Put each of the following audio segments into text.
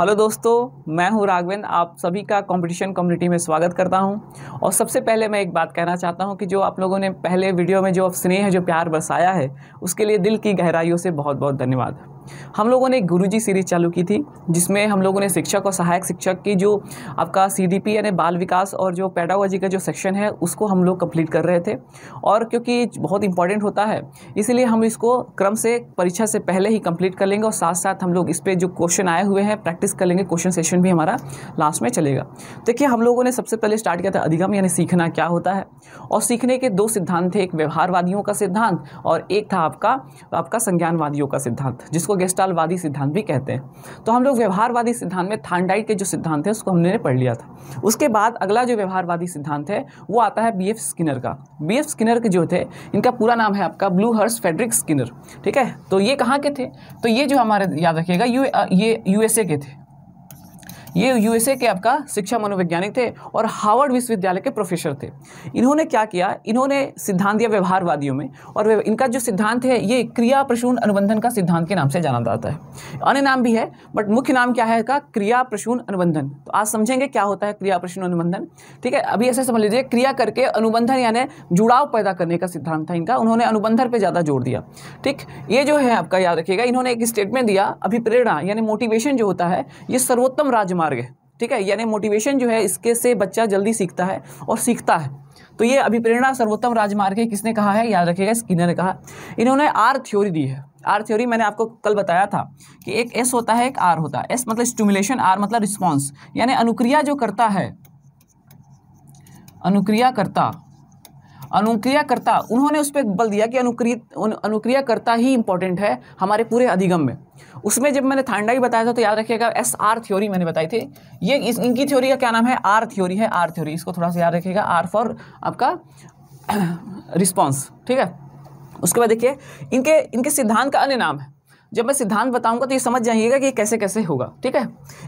hello दोस्तों मैं हूं राघवेंद्र आप सभी का कंपटीशन कम्युनिटी में स्वागत करता हूं और सबसे पहले मैं एक बात कहना चाहता हूं कि जो आप लोगों ने पहले वीडियो में जो स्नेह जो प्यार बरसाया है उसके लिए दिल की गहराइयों से बहुत बहुत धन्यवाद हम लोगों ने गुरुजी सीरीज़ चालू की थी जिसमें हम लोगों ने शिक्षक और सहायक शिक्षक की जो आपका सीडीपी यानी बाल विकास और जो पैडागोजी का जो सेक्शन है उसको हम लोग कंप्लीट कर रहे थे और क्योंकि बहुत इंपॉर्टेंट होता है इसलिए हम इसको क्रम से परीक्षा से पहले ही कंप्लीट कर लेंगे और साथ साथ हम लोग इस पर जो क्वेश्चन आए हुए हैं प्रैक्टिस कर लेंगे क्वेश्चन सेशन भी हमारा लास्ट में चलेगा देखिए हम लोगों ने सबसे पहले स्टार्ट किया था अधिगम यानी सीखना क्या होता है और सीखने के दो सिद्धांत थे एक व्यवहारवादियों का सिद्धांत और एक था आपका आपका संज्ञानवादियों का सिद्धांत जिसको गेस्टालवादी सिद्धांत भी कहते हैं तो हम लोग व्यवहारवादी सिद्धांत में थानडाइट के जो सिद्धांत है उसको हमने पढ़ लिया था उसके बाद अगला जो व्यवहारवादी सिद्धांत है वो आता है बी एफ स्किनर का बी एफ स्किनर के जो थे इनका पूरा नाम है आपका ब्लू हर्स फेडरिक स्किनर ठीक है तो ये कहाँ के थे तो ये जो हमारे याद रखिएगा ये यूएसए के थे ये यूएसए के आपका शिक्षा मनोवैज्ञानिक थे और हार्वर्ड विश्वविद्यालय के प्रोफेसर थे इन्होंने क्या किया इन्होंने सिद्धांत दिया व्यवहारवादियों में और इनका जो सिद्धांत है ये क्रिया प्रसून अनुबंधन का सिद्धांत के नाम से जाना जाता है अन्य नाम भी है बट मुख्य नाम क्या है इसका क्रिया प्रसून अनुबंधन तो आज समझेंगे क्या होता है क्रिया प्रसून अनुबंधन ठीक है अभी ऐसे समझ लीजिए क्रिया करके अनुबंधन यानी जुड़ाव पैदा करने का सिद्धांत था इनका उन्होंने अनुबंधन पर ज़्यादा जोर दिया ठीक ये जो है आपका याद रखिएगा इन्होंने एक स्टेटमेंट दिया अभिप्रेरणा यानी मोटिवेशन जो होता है ये सर्वोत्तम राजमार्ग मार्ग है ठीक है यानी मोटिवेशन जो है इसके से बच्चा जल्दी सीखता है और सीखता है तो ये अभिप्रेरणा सर्वोत्तम राजमार्ग है किसने कहा है याद रखिएगा स्किनर ने कहा इन्होंने आर थ्योरी दी है आर थ्योरी मैंने आपको कल बताया था कि एक एस होता है एक आर होता है एस मतलब स्टूमुलेशन आर मतलब रिस्पॉन्स यानी अनुक्रिया जो करता है अनुक्रिया करता अनुक्रियाकर्ता उन्होंने उस पर बल दिया कि अनुक्रिय अनुक्रियाकर्ता ही इंपॉर्टेंट है हमारे पूरे अधिगम में उसमें जब मैंने थांडा ही बताया था तो याद रखिएगा एस आर थ्योरी मैंने बताई थी ये इस, इनकी थ्योरी का क्या नाम है आर थ्योरी है आर थ्योरी इसको थोड़ा सा याद रखिएगा आर फॉर आपका रिस्पॉन्स ठीक है उसके बाद देखिए इनके इनके सिद्धांत का अन्य नाम है जब मैं सिद्धांत बताऊंगा तो ये समझ जाइएगा कि कैसे कैसे होगा ठीक है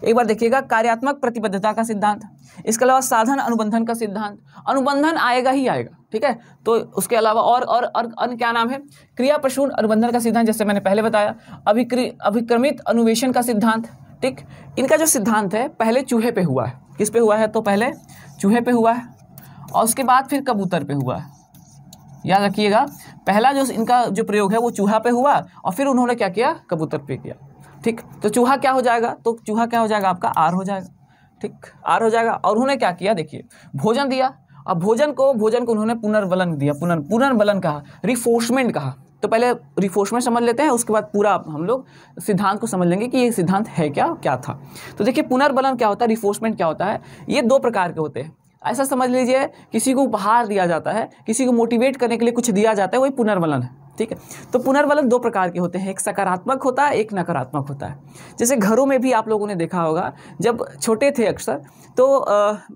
एक बार देखिएगा कार्यात्मक प्रतिबद्धता का सिद्धांत इसके अलावा साधन अनुबंधन का सिद्धांत अनुबंधन आएगा ही आएगा ठीक है तो उसके अलावा और और और, अन्य क्या नाम है क्रिया प्रशून अनुबंधन का सिद्धांत जैसे मैंने पहले बताया अभिक्री अभिक्रमित अनुवेशन का सिद्धांत ठीक इनका जो सिद्धांत है पहले चूहे पे हुआ है किस पे हुआ है तो पहले चूहे पे हुआ है और उसके बाद फिर कबूतर पे हुआ है याद रखिएगा पहला जो इनका जो प्रयोग है वो चूहा पे हुआ और फिर उन्होंने क्या किया कबूतर पे किया ठीक तो चूहा क्या हो जाएगा तो चूहा क्या हो जाएगा आपका आर हो जाएगा ठीक आर हो जाएगा और उन्होंने क्या किया देखिए भोजन दिया अब भोजन को भोजन को उन्होंने पुनर्वलन दिया पुनर् पुनर्बलन कहा रिफोर्समेंट कहा तो पहले रिफोर्समेंट समझ लेते हैं उसके बाद पूरा हम लोग सिद्धांत को समझ लेंगे कि ये सिद्धांत है क्या क्या था तो देखिए पुनर्बलन क्या होता है रिफोर्समेंट क्या होता है ये दो प्रकार के होते हैं ऐसा समझ लीजिए किसी को उपहार दिया जाता है किसी को मोटिवेट करने के लिए कुछ दिया जाता है वही पुनर्वलन है ठीक है तो पुनर्वलन दो प्रकार के होते हैं एक सकारात्मक होता है एक नकारात्मक होता है जैसे घरों में भी आप लोगों ने देखा होगा जब छोटे थे अक्सर तो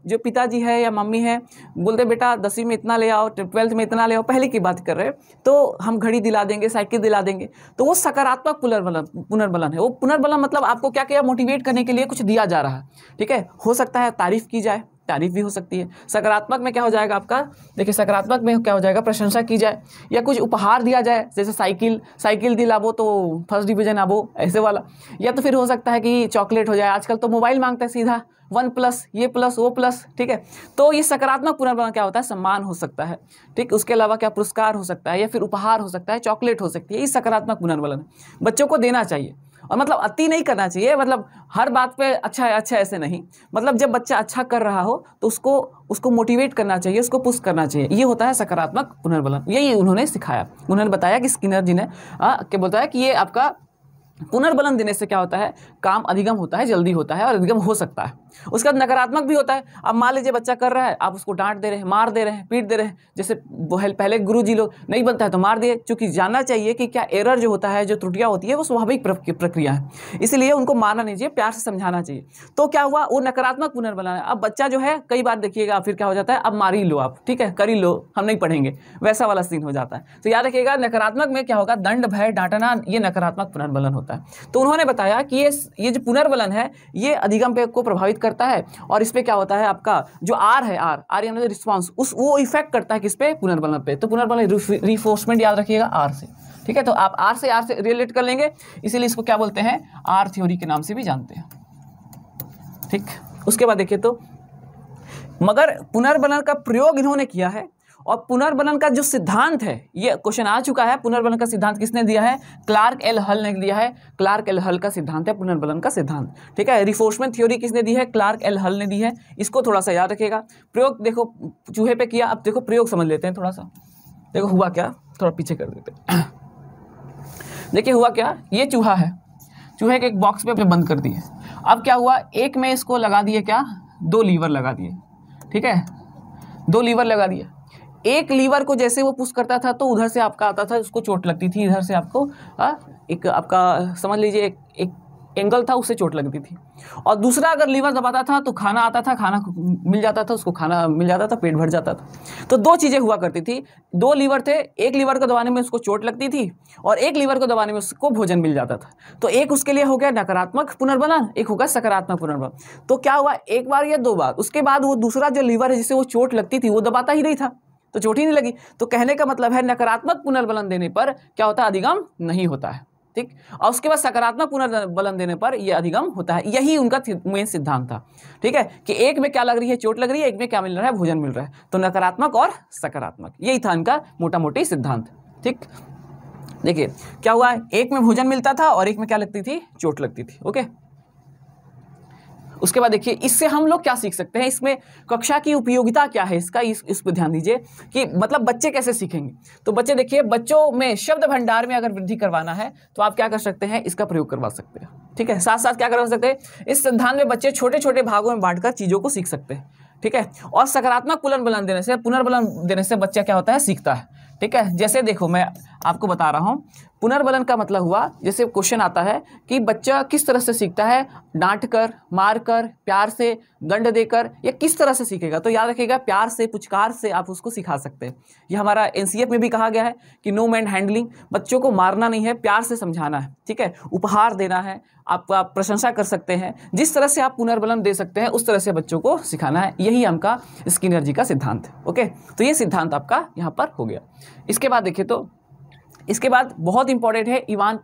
जो पिताजी है या मम्मी है बोलते बेटा दसवीं में इतना ले आओ ट्वेल्थ में इतना ले आओ पहले की बात कर रहे हैं तो हम घड़ी दिला देंगे साइकिल दिला देंगे तो वो सकारात्मक पुनर्वलन पुनर्वलन है वो पुनर्वलन मतलब आपको क्या किया मोटिवेट करने के लिए कुछ दिया जा रहा है ठीक है हो सकता है तारीफ़ की जाए तारीफ भी हो सकती है सकारात्मक में क्या हो जाएगा आपका देखिए सकारात्मक में क्या हो जाएगा प्रशंसा की जाए या कुछ उपहार दिया जाए जैसे साइकिल साइकिल दिल आबो तो फर्स्ट डिवीजन आबो ऐसे वाला या तो फिर हो सकता है कि चॉकलेट हो जाए आजकल तो मोबाइल मांगता है सीधा वन प्लस ये प्लस वो प्लस ठीक है तो ये सकारात्मक पुनर्वलन क्या होता है सम्मान हो सकता है ठीक उसके अलावा क्या पुरस्कार हो सकता है या फिर उपहार हो सकता है चॉकलेट हो सकती है ये सकारात्मक पुनर्वलन बच्चों को देना चाहिए और मतलब अति नहीं करना चाहिए मतलब हर बात पे अच्छा है अच्छा ऐसे नहीं मतलब जब बच्चा अच्छा कर रहा हो तो उसको उसको मोटिवेट करना चाहिए उसको पुश करना चाहिए ये होता है सकारात्मक पुनर्बलन यही उन्होंने सिखाया उन्होंने बताया कि स्किनर जी ने हाँ, क्या बोलता है कि ये आपका पुनर्बलन देने से क्या होता है काम अधिगम होता है जल्दी होता है और अधिगम हो सकता है उसके बाद नकारात्मक भी होता है अब मान लीजिए बच्चा कर रहा है आप उसको डांट दे रहे हैं मार दे रहे हैं पीट दे रहे हैं जैसे पहले गुरु जी लोग नहीं बनता है तो मार दिए चूंकि जानना चाहिए कि क्या एरर जो होता है जो त्रुटियाँ होती है वो स्वाभाविक प्रक्रिया है इसलिए उनको मारना नहीं चाहिए प्यार से समझाना चाहिए तो क्या हुआ वो नकारात्मक पुनर्बलन अब बच्चा जो है कई बार देखिएगा फिर क्या हो जाता है अब मार ही लो आप ठीक है कर ही लो हम नहीं पढ़ेंगे वैसा वाला सीन हो जाता है तो याद रखिएगा नकारात्मक में क्या होगा दंड भय डांटना ये नकारात्मक पुनर्बलन होता है होता है तो उन्होंने बताया कि ये ये जो पुनर्वलन है ये अधिगम पे को प्रभावित करता है और इस पर क्या होता है आपका जो आर है आर आर यानी जो रिस्पॉन्स उस वो इफेक्ट करता है किस पे पुनर्वलन पे तो पुनर्वलन रिफोर्समेंट याद रखिएगा आर से ठीक है तो आप आर से आर से रिलेट कर लेंगे इसीलिए इसको क्या बोलते हैं आर थ्योरी के नाम से भी जानते हैं ठीक उसके बाद देखिए तो मगर पुनर्वलन का प्रयोग इन्होंने किया है और पुनर्बलन का जो सिद्धांत है ये क्वेश्चन आ चुका है पुनर्बलन का सिद्धांत किसने दिया है क्लार्क एल हल ने दिया है क्लार्क एल हल का सिद्धांत है पुनर्बलन का सिद्धांत ठीक है रिफोर्समेंट थ्योरी किसने दी है क्लार्क एल हल ने दी है इसको थोड़ा सा याद रखेगा प्रयोग देखो चूहे पे किया अब देखो प्रयोग समझ लेते हैं थोड़ा सा देखो हुआ क्या थोड़ा पीछे कर देते देखिए हुआ क्या ये चूहा है चूहे के एक बॉक्स पे अपने बंद कर दिए अब क्या हुआ एक में इसको लगा दिए क्या दो लीवर लगा दिए ठीक है दो लीवर लगा दिया एक लीवर को जैसे वो पुश करता था तो उधर से आपका आता था उसको चोट लगती थी इधर से आपको आ, हाँ, एक आपका समझ लीजिए एक, एक एंगल था उससे चोट लगती थी और दूसरा अगर लीवर दबाता था तो खाना आता था खाना मिल जाता था उसको खाना मिल जाता था पेट भर जाता था तो दो चीज़ें हुआ करती थी दो लीवर थे एक लीवर को दबाने में उसको चोट लगती थी और एक लीवर को दबाने में उसको भोजन मिल जाता था तो एक उसके लिए हो गया नकारात्मक पुनर्बलन एक होगा सकारात्मक पुनर्बलन तो क्या हुआ एक बार या दो बार उसके बाद वो दूसरा जो लीवर है जिससे वो चोट लगती थी वो दबाता ही नहीं था तो चोट ही नहीं लगी तो कहने का मतलब है नकारात्मक पुनर्बलन देने पर क्या होता है अधिगम नहीं होता है ठीक और उसके बाद सकारात्मक पुनर्बलन देने पर यह अधिगम होता है यही उनका मेन सिद्धांत था ठीक है कि एक में क्या लग रही है चोट लग रही है एक में क्या मिल रहा है भोजन मिल रहा है तो नकारात्मक और सकारात्मक यही था इनका मोटा मोटी सिद्धांत ठीक देखिए क्या हुआ एक में भोजन मिलता था और एक में क्या लगती थी चोट लगती थी ओके उसके बाद देखिए इससे हम लोग क्या सीख सकते हैं इसमें कक्षा की उपयोगिता क्या है इसका इस, इस पर ध्यान दीजिए कि मतलब बच्चे कैसे सीखेंगे तो बच्चे देखिए बच्चों में शब्द भंडार में अगर वृद्धि करवाना है तो आप क्या कर सकते हैं इसका प्रयोग करवा सकते हैं ठीक है साथ साथ क्या करवा सकते हैं इस सिद्धांत में बच्चे छोटे छोटे भागों में बांटकर चीज़ों को सीख सकते हैं ठीक है और सकारात्मक पुनर्बलन बलन देने से पुनर्बलन देने से बच्चा क्या होता है सीखता है ठीक है जैसे देखो मैं आपको बता रहा हूँ पुनर्बलन का मतलब हुआ जैसे क्वेश्चन आता है कि बच्चा किस तरह से सीखता है डांट कर मार कर प्यार से दंड देकर या किस तरह से सीखेगा तो याद रखिएगा प्यार से पुचकार से आप उसको सिखा सकते हैं यह हमारा एन में भी कहा गया है कि नो मैन हैंडलिंग बच्चों को मारना नहीं है प्यार से समझाना है ठीक है उपहार देना है आप, आप प्रशंसा कर सकते हैं जिस तरह से आप पुनर्बलन दे सकते हैं उस तरह से बच्चों को सिखाना है यही हमका स्किनर्जी का सिद्धांत ओके तो ये सिद्धांत आपका यहाँ पर हो गया इसके बाद देखिए तो इसके बाद बहुत इंपॉर्टेंट है इवान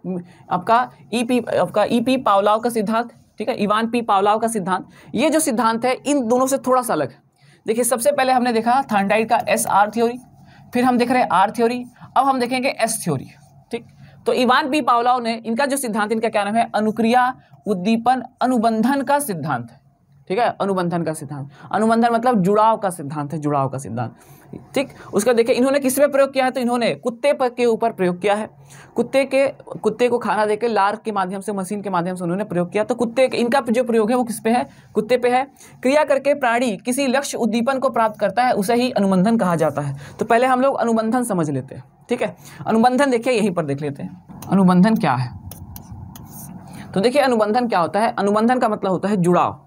आपका ई e पी आपका ई e पी पावलाव का सिद्धांत ठीक है इवान पी पावलाव का सिद्धांत ये जो सिद्धांत है इन दोनों से थोड़ा सा अलग देखिए सबसे पहले हमने देखा थर्नडाइट का एस आर थ्योरी फिर हम देख रहे हैं आर थ्योरी अब हम देखेंगे एस थ्योरी ठीक तो इवान पी पावलाव ने इनका जो सिद्धांत इनका क्या नाम है अनुक्रिया उद्दीपन अनुबंधन का सिद्धांत ठीक है अनुबंधन का सिद्धांत अनुबंधन मतलब जुड़ाव का सिद्धांत है जुड़ाव का सिद्धांत ठीक उसका देखिए इन्होंने किस पे प्रयोग किया है तो इन्होंने कुत्ते पर के ऊपर प्रयोग किया है कुत्ते के कुत्ते को खाना देकर लार के माध्यम से मशीन के माध्यम से उन्होंने प्रयोग किया तो कुत्ते के इनका जो प्रयोग है वो किस पे है कुत्ते पे है क्रिया करके प्राणी किसी लक्ष्य उद्दीपन को प्राप्त करता है उसे ही अनुबंधन कहा जाता है तो पहले हम लोग अनुबंधन समझ लेते हैं ठीक है अनुबंधन देखिए यहीं पर देख लेते हैं अनुबंधन क्या है तो देखिए अनुबंधन क्या होता है अनुबंधन का मतलब होता है जुड़ाव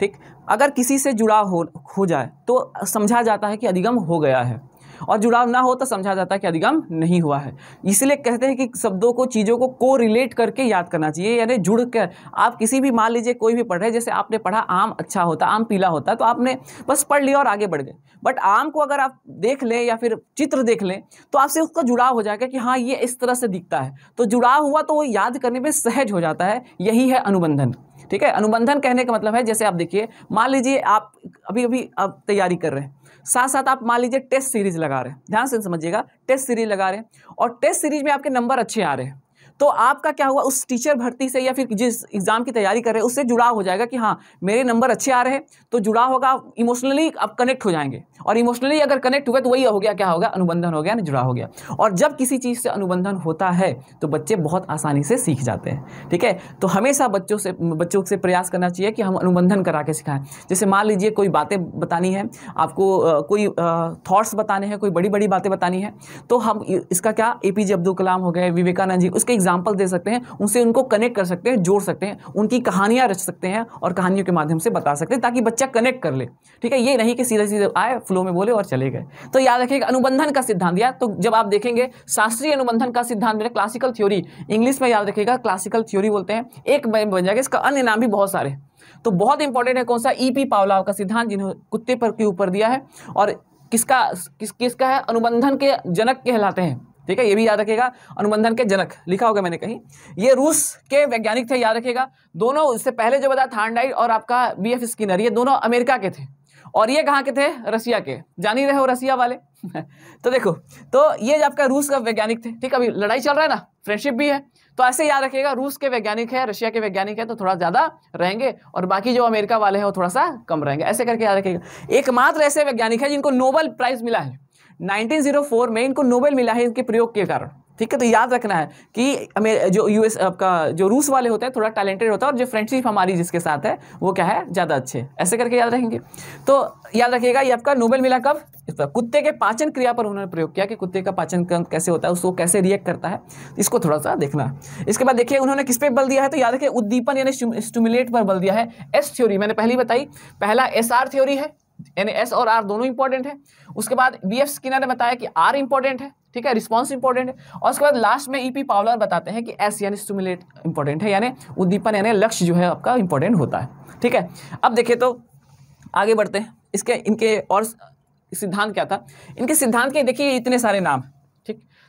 ठीक अगर किसी से जुड़ाव हो हो जाए तो समझा जाता है कि अधिगम हो गया है और जुड़ाव ना हो तो समझा जाता है कि अधिगम नहीं हुआ है इसलिए कहते हैं कि शब्दों को चीज़ों को को रिलेट करके याद करना चाहिए यानी जुड़ कर आप किसी भी मान लीजिए कोई भी पढ़ रहे जैसे आपने पढ़ा आम अच्छा होता आम पीला होता तो आपने बस पढ़ लिया और आगे बढ़ गए बट आम को अगर आप देख लें या फिर चित्र देख लें तो आपसे उसका जुड़ाव हो जाएगा कि हाँ ये इस तरह से दिखता है तो जुड़ाव हुआ तो वो याद करने में सहज हो जाता है यही है अनुबंधन ठीक है अनुबंधन कहने का मतलब है जैसे आप देखिए मान लीजिए आप अभी अभी आप तैयारी कर रहे हैं साथ साथ आप मान लीजिए टेस्ट सीरीज लगा रहे हैं ध्यान से समझिएगा टेस्ट सीरीज लगा रहे हैं और टेस्ट सीरीज में आपके नंबर अच्छे आ रहे हैं तो आपका क्या हुआ उस टीचर भर्ती से या फिर जिस एग्ज़ाम की तैयारी कर रहे हैं उससे जुड़ाव हो जाएगा कि हाँ मेरे नंबर अच्छे आ रहे हैं तो जुड़ाव होगा इमोशनली आप कनेक्ट हो जाएंगे और इमोशनली अगर कनेक्ट हुए तो वही हो गया क्या होगा अनुबंधन हो गया ना जुड़ा हो गया और जब किसी चीज़ से अनुबंधन होता है तो बच्चे बहुत आसानी से सीख जाते हैं ठीक है तो हमेशा बच्चों से बच्चों से प्रयास करना चाहिए कि हम अनुबंधन करा के सिखाएं जैसे मान लीजिए कोई बातें बतानी है आपको कोई थॉट्स बताने हैं कोई बड़ी बड़ी बातें बतानी है तो हम इसका क्या ए पी जे अब्दुल कलाम हो गए विवेकानंद जी उसके एग्जाम्पल दे सकते हैं उनसे उनको कनेक्ट कर सकते हैं जोड़ सकते हैं उनकी कहानियाँ रच सकते हैं और कहानियों के माध्यम से बता सकते हैं ताकि बच्चा कनेक्ट कर ले ठीक है ये नहीं कि सीधे सीधे आए फ्लो में बोले और चले गए तो याद रखिएगा अनुबंधन का सिद्धांत या तो जब आप देखेंगे शास्त्रीय अनुबंधन का सिद्धांत मेरे क्लासिकल थ्योरी इंग्लिश में याद रखिएगा क्लासिकल थ्योरी बोलते हैं एक बन जाएगा इसका अन्य नाम भी बहुत सारे तो बहुत इंपॉर्टेंट है कौन सा ई पी पावलाव का सिद्धांत जिन्होंने कुत्ते पर के ऊपर दिया है और किसका किस किसका है अनुबंधन के जनक कहलाते हैं ठीक है ये भी याद रखेगा अनुबंधन के जनक लिखा होगा मैंने कहीं ये रूस के वैज्ञानिक थे याद रखेगा दोनों उससे पहले जो बताया थांडाइट और आपका बी एफ स्किनर ये दोनों अमेरिका के थे और ये कहाँ के थे रसिया के जान ही रहे हो रसिया वाले तो देखो तो ये आपका रूस का वैज्ञानिक थे ठीक अभी लड़ाई चल रहा है ना फ्रेंडशिप भी है तो ऐसे याद रखिएगा रूस के वैज्ञानिक है रशिया के वैज्ञानिक है तो थोड़ा ज़्यादा रहेंगे और बाकी जो अमेरिका वाले हैं वो थोड़ा सा कम रहेंगे ऐसे करके याद रखिएगा एकमात्र ऐसे वैज्ञानिक है जिनको नोबल प्राइज़ मिला है 1904 में इनको नोबेल मिला है इनके प्रयोग के कारण ठीक है तो याद रखना है कि जो यूएस आपका जो रूस वाले होते हैं थोड़ा टैलेंटेड होता है और जो फ्रेंडशिप हमारी जिसके साथ है वो क्या है ज़्यादा अच्छे ऐसे करके याद रखेंगे तो याद रखिएगा ये आपका नोबेल मिला कब इस पर कुत्ते के पाचन क्रिया पर उन्होंने प्रयोग किया कि कुत्ते का पाचन कैसे होता है उसको कैसे रिएक्ट करता है इसको थोड़ा सा देखना है इसके बाद देखिए उन्होंने किस पे बल दिया है तो याद रखिए उद्दीपन यानी स्टूमुलेट पर बल दिया है एस थ्योरी मैंने पहली बताई पहला एस आर थ्योरी है यानी एस और आर दोनों इंपॉर्टेंट है उसके बाद बी एफ स्किनर ने बताया कि आर इंपॉर्टेंट है ठीक है रिस्पॉन्स इंपॉर्टेंट है और उसके बाद लास्ट में ईपी e पावलर बताते हैं कि एस यानी स्टूमुलेट इंपॉर्टेंट है यानी उद्दीपन यानी लक्ष्य जो है आपका इंपॉर्टेंट होता है ठीक है अब देखिए तो आगे बढ़ते हैं इसके इनके और सिद्धांत क्या था इनके सिद्धांत के देखिए इतने सारे नाम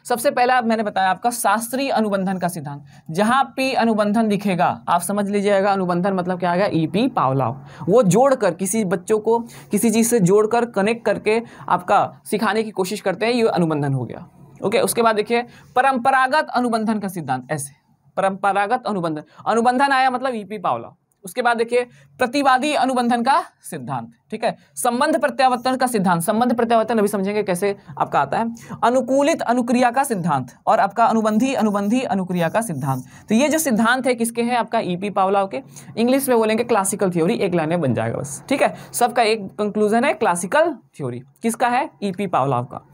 सबसे पहला मैंने बताया आपका शास्त्रीय अनुबंधन का सिद्धांत जहां पी अनुबंधन दिखेगा आप समझ लीजिएगा अनुबंधन मतलब क्या आ ई पी e पावलाव वो जोड़कर किसी बच्चों को किसी चीज़ से जोड़कर कनेक्ट करके आपका सिखाने की कोशिश करते हैं ये अनुबंधन हो गया ओके उसके बाद देखिए परंपरागत अनुबंधन का सिद्धांत ऐसे परंपरागत अनुबंधन अनुबंधन आया मतलब ईपी e पावलाव उसके बाद देखिए प्रतिवादी अनुबंधन का सिद्धांत ठीक है संबंध प्रत्यावर्तन का सिद्धांत संबंध प्रत्यावर्तन अभी समझेंगे कैसे आपका आता है अनुकूलित अनुक्रिया का सिद्धांत और आपका अनुबंधी अनुबंधी अनुक्रिया का सिद्धांत तो ये जो सिद्धांत है किसके हैं आपका ईपी e पावलाव के इंग्लिश में बोलेंगे क्लासिकल थ्योरी एक लाइन में बन जाएगा बस ठीक है सबका एक कंक्लूजन है क्लासिकल थ्योरी किसका है ईपी e पावलाव का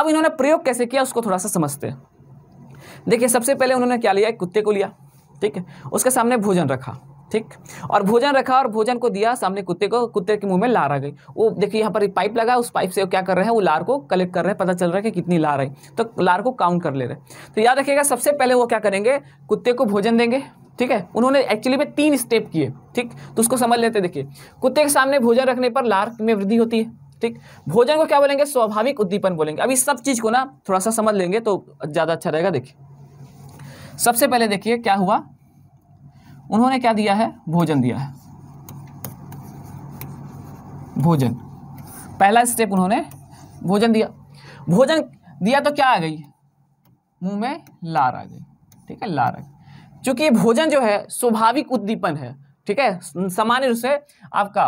अब इन्होंने प्रयोग कैसे किया उसको थोड़ा सा समझते हैं देखिए सबसे पहले उन्होंने क्या लिया कुत्ते को लिया ठीक है उसके सामने भोजन रखा ठीक और भोजन रखा और भोजन को दिया सामने कुत्ते को कुत्ते के मुंह में लार आ गई वो देखिए यहाँ पर एक पाइप लगा उस पाइप से वो क्या कर रहे हैं वो लार को कलेक्ट कर रहे हैं पता चल रहा है कि कितनी लार है तो लार को काउंट कर ले रहे तो याद रखिएगा सबसे पहले वो क्या करेंगे कुत्ते को भोजन देंगे ठीक है उन्होंने एक्चुअली में तीन स्टेप किए ठीक तो उसको समझ लेते देखिए कुत्ते के सामने भोजन रखने पर लार में वृद्धि होती है ठीक भोजन को क्या बोलेंगे स्वाभाविक उद्दीपन बोलेंगे अभी सब चीज़ को ना थोड़ा सा समझ लेंगे तो ज़्यादा अच्छा रहेगा देखिए सबसे पहले देखिए क्या हुआ उन्होंने क्या दिया है भोजन दिया है भोजन पहला स्टेप उन्होंने भोजन दिया भोजन दिया तो क्या आ गई मुंह में लार आ गई ठीक है लार आ गई चूंकि भोजन जो है स्वाभाविक उद्दीपन है ठीक है सामान्य रूप से आपका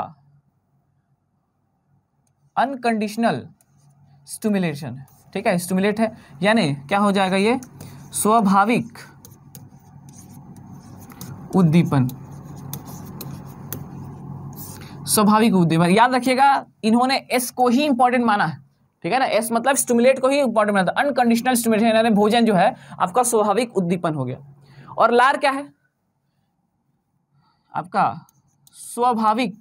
अनकंडीशनल स्टूमुलेशन ठीक है स्टूमुलेट है यानी क्या हो जाएगा ये स्वाभाविक उद्दीपन स्वाभाविक उद्दीपन याद रखिएगा इन्होंने एस को ही इंपॉर्टेंट माना है ठीक है ना एस मतलब स्टिमुलेट को ही इंपॉर्टेंट माना था अनकंडीशनल स्टिमुलेशन यानी भोजन जो है आपका स्वाभाविक उद्दीपन हो गया और लार क्या है आपका स्वाभाविक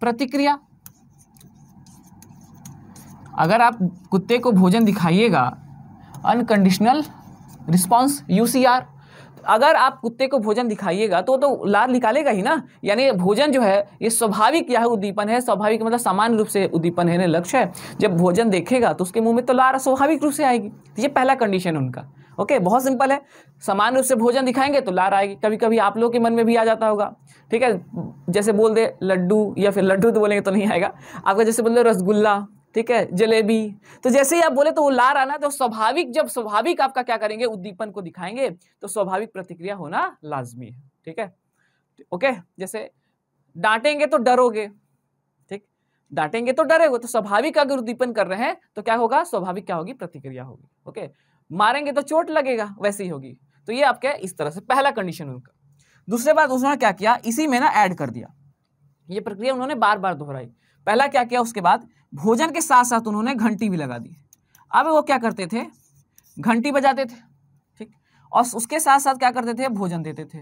प्रतिक्रिया अगर आप कुत्ते को भोजन दिखाइएगा अनकंडीशनल रिस्पॉन्स यूसीआर अगर आप कुत्ते को भोजन दिखाइएगा तो तो लार निकालेगा ही ना यानी भोजन जो है ये स्वाभाविक यह उद्दीपन है स्वाभाविक मतलब सामान्य रूप से उद्दीपन है लक्ष्य है जब भोजन देखेगा तो उसके मुंह में तो लार स्वाभाविक रूप से आएगी तो ये पहला कंडीशन उनका ओके बहुत सिंपल है सामान्य रूप से भोजन दिखाएंगे तो लार आएगी कभी कभी आप लोगों के मन में भी आ जाता होगा ठीक है जैसे बोल दे लड्डू या फिर लड्डू तो बोलेंगे तो नहीं आएगा आपका जैसे बोल दे रसगुल्ला ठीक है जलेबी तो जैसे ही आप बोले तो वो ला रहा ना तो स्वाभाविक जब स्वाभाविक आपका क्या करेंगे उद्दीपन को दिखाएंगे तो स्वाभाविक प्रतिक्रिया होना लाजमी है ठीक है ओके जैसे डांटेंगे तो डरोगे ठीक डांटेंगे तो डरेगे तो स्वाभाविक अगर उद्दीपन कर रहे हैं तो क्या होगा स्वाभाविक क्या होगी प्रतिक्रिया होगी ओके मारेंगे तो चोट लगेगा वैसे ही होगी तो ये आपके इस तरह से पहला कंडीशन उनका दूसरे बात उसने क्या किया इसी में ना ऐड कर दिया ये प्रक्रिया उन्होंने बार बार दोहराई पहला क्या किया उसके बाद भोजन के साथ साथ उन्होंने घंटी भी लगा दी अब वो क्या करते थे घंटी बजाते थे ठीक और उसके साथ साथ क्या करते थे भोजन देते थे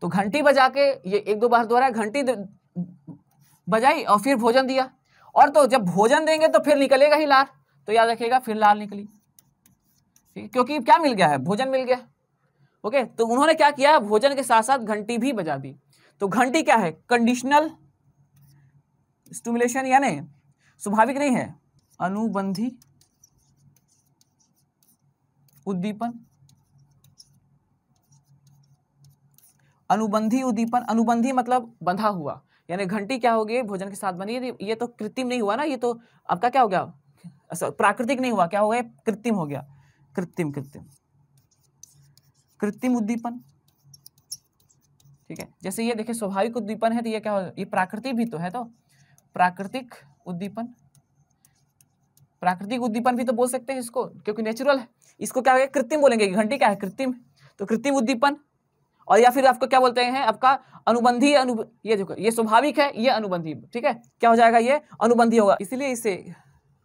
तो घंटी बजा के ये एक दो बार दोबारा घंटी बजाई और फिर भोजन दिया और तो जब भोजन देंगे तो फिर निकलेगा ही लार तो याद रखिएगा फिर लाल निकली ठीक क्योंकि क्या मिल गया है भोजन मिल गया ओके तो उन्होंने क्या किया भोजन के साथ साथ घंटी भी बजा दी तो घंटी क्या है कंडीशनल स्टूमुलेशन यानी स्वाभाविक नहीं है अनुबंधी उद्दीपन अनुबंधी उद्दीपन अनुबंधी मतलब बंधा हुआ यानी घंटी क्या होगी भोजन के साथ बनी ये तो कृत्रिम नहीं हुआ ना ये तो आपका क्या हो गया प्राकृतिक नहीं हुआ क्या हो गया कृत्रिम हो गया कृत्रिम कृत्रिम कृत्रिम उद्दीपन ठीक है जैसे ये देखिए स्वाभाविक उद्दीपन है तो ये क्या हो ये प्राकृतिक भी तो है तो प्राकृतिक उद्दीपन प्राकृतिक उद्दीपन भी तो बोल सकते हैं इसको क्योंकि नेचुरल है इसको क्या कृत्रिम बोलेंगे घंटी क्या है कृत्रिम तो कृत्रिम उद्दीपन और या फिर आपको क्या बोलते हैं आपका अनुबंधी अनु ये देखो ये स्वाभाविक है ये अनुबंधी ठीक है क्या हो जाएगा ये अनुबंधी होगा इसीलिए इसे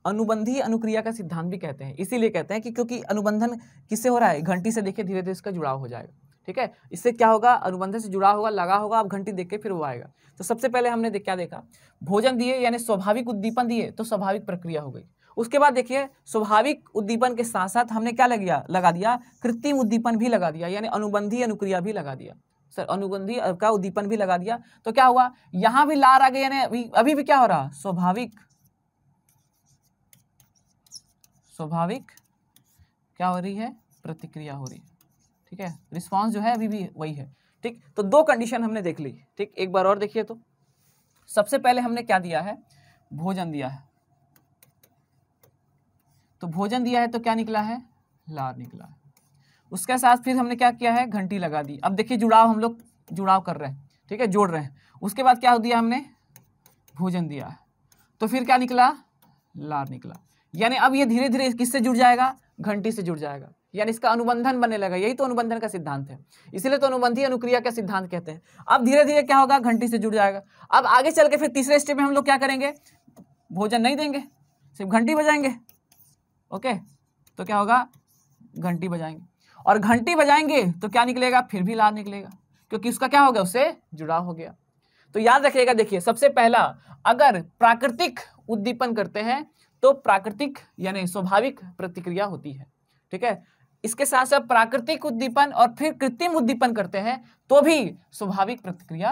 अनुबंधी अनुक्रिया का सिद्धांत भी कहते हैं इसीलिए कहते हैं कि क्योंकि अनुबंधन किससे हो रहा है घंटी से देखिए धीरे धीरे इसका जुड़ाव हो जाएगा ठीक है इससे क्या होगा अनुबंध से जुड़ा होगा लगा होगा आप घंटी देख के फिर वो आएगा तो सबसे पहले हमने देख क्या देखा भोजन दिए यानी स्वाभाविक उद्दीपन दिए तो स्वाभाविक प्रक्रिया हो गई उसके बाद देखिए स्वाभाविक उद्दीपन के साथ साथ हमने क्या लगिया लगा दिया कृत्रिम उद्दीपन भी लगा दिया यानी अनुबंधी अनुक्रिया भी लगा दिया सर अनुबंधी का उद्दीपन भी लगा दिया तो क्या हुआ यहां भी लार आ गई यानी अभी अभी भी क्या हो रहा स्वाभाविक स्वाभाविक क्या हो रही है प्रतिक्रिया हो रही है ठीक है रिस्पॉन्स जो है अभी भी वही है ठीक तो दो कंडीशन हमने देख ली ठीक एक बार और देखिए तो सबसे पहले हमने क्या दिया है भोजन दिया है तो भोजन दिया है तो क्या निकला है लार निकला है उसके साथ फिर हमने क्या किया है घंटी लगा दी अब देखिए जुड़ाव हम लोग जुड़ाव कर रहे हैं ठीक है जोड़ रहे हैं उसके बाद क्या दिया हमने भोजन दिया तो फिर क्या निकला लार निकला यानी अब ये धीरे धीरे किससे जुड़ जाएगा घंटी से जुड़ जाएगा यानी इसका अनुबंधन बनने लगा यही तो अनुबंधन का सिद्धांत है इसलिए तो अनुबंधी अनुक्रिया का सिद्धांत कहते हैं अब धीरे धीरे क्या होगा घंटी से जुड़ जाएगा अब आगे चल के फिर तीसरे स्टेप में हम लोग क्या करेंगे भोजन नहीं देंगे सिर्फ घंटी बजाएंगे ओके तो क्या होगा घंटी बजाएंगे और घंटी बजाएंगे तो क्या निकलेगा फिर भी लाल निकलेगा क्योंकि उसका क्या हो गया उससे जुड़ाव हो गया तो याद रखिएगा देखिए सबसे पहला अगर प्राकृतिक उद्दीपन करते हैं तो प्राकृतिक यानी स्वाभाविक प्रतिक्रिया होती है ठीक है इसके साथ साथ प्राकृतिक उद्दीपन और फिर कृत्रिम उद्दीपन करते हैं तो भी स्वाभाविक प्रतिक्रिया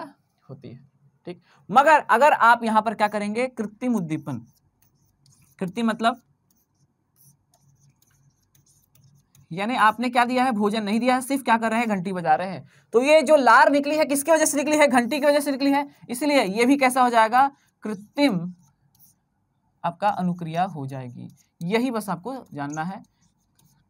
होती है ठीक मगर अगर आप यहां पर क्या करेंगे कृत्रिम उद्दीपन कृत्रिम मतलब यानी आपने क्या दिया है भोजन नहीं दिया है सिर्फ क्या कर रहे हैं घंटी बजा रहे हैं तो ये जो लार निकली है किसकी वजह से निकली है घंटी की वजह से निकली है इसलिए ये भी कैसा हो जाएगा कृत्रिम आपका अनुक्रिया हो जाएगी यही बस आपको जानना है